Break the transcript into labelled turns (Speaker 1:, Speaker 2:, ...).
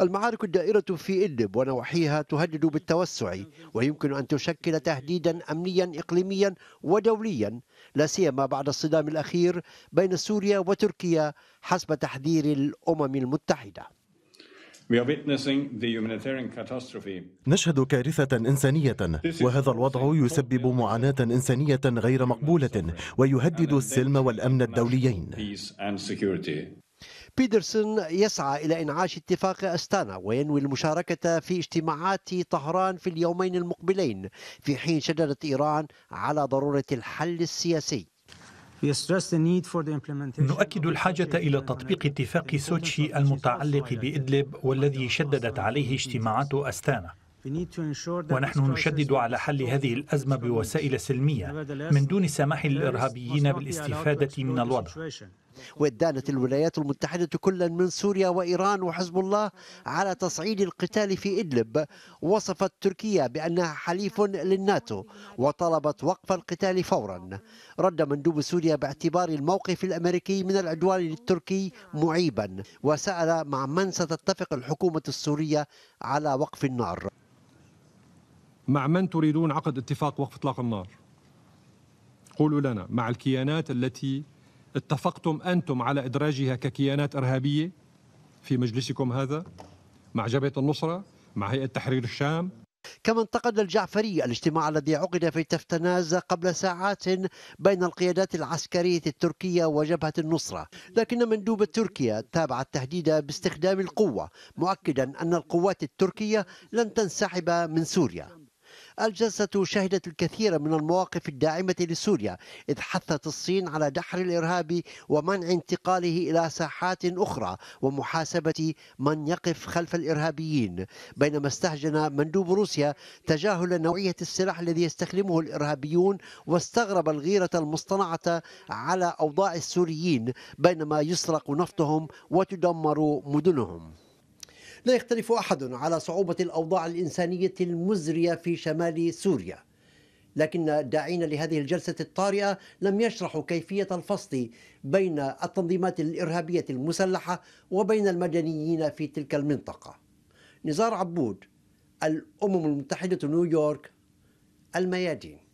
Speaker 1: المعارك الدائرة في إدلب ونواحيها تهدد بالتوسع ويمكن أن تشكل تهديدا أمنيا إقليميا ودوليا لا سيما بعد الصدام الأخير بين سوريا وتركيا حسب تحذير الأمم المتحدة نشهد كارثة إنسانية وهذا الوضع يسبب معاناة إنسانية غير مقبولة ويهدد السلم والأمن الدوليين بيدرسون يسعى إلى إنعاش اتفاق أستانا وينوي المشاركة في اجتماعات طهران في اليومين المقبلين في حين شددت إيران على ضرورة الحل السياسي نؤكد الحاجة إلى تطبيق اتفاق سوتشي المتعلق بإدلب والذي شددت عليه اجتماعات أستانا ونحن نشدد على حل هذه الأزمة بوسائل سلمية من دون سماح للإرهابيين بالاستفادة من الوضع ودانت الولايات المتحدة كلا من سوريا وإيران وحزب الله على تصعيد القتال في إدلب وصفت تركيا بأنها حليف للناتو وطلبت وقف القتال فورا رد مندوب سوريا باعتبار الموقف الأمريكي من العدوان التركي معيبا وسأل مع من ستتفق الحكومة السورية على وقف النار مع من تريدون عقد اتفاق وقف اطلاق النار قولوا لنا مع الكيانات التي اتفقتم أنتم على إدراجها ككيانات إرهابية في مجلسكم هذا مع جبهة النصرة مع هيئة تحرير الشام كما انتقد الجعفري الاجتماع الذي عقد في تفتناز قبل ساعات بين القيادات العسكرية التركية وجبهة النصرة لكن مندوب تركيا تابع التهديد باستخدام القوة مؤكدا أن القوات التركية لن تنسحب من سوريا الجلسة شهدت الكثير من المواقف الداعمة لسوريا إذ حثت الصين على دحر الإرهاب ومنع انتقاله إلى ساحات أخرى ومحاسبة من يقف خلف الإرهابيين بينما استهجن مندوب روسيا تجاهل نوعية السلاح الذي يستخدمه الإرهابيون واستغرب الغيرة المصطنعة على أوضاع السوريين بينما يسرق نفطهم وتدمر مدنهم لا يختلف أحد على صعوبة الأوضاع الإنسانية المزرية في شمال سوريا لكن الداعين لهذه الجلسة الطارئة لم يشرحوا كيفية الفصل بين التنظيمات الإرهابية المسلحة وبين المدنيين في تلك المنطقة نزار عبود الأمم المتحدة نيويورك الميادين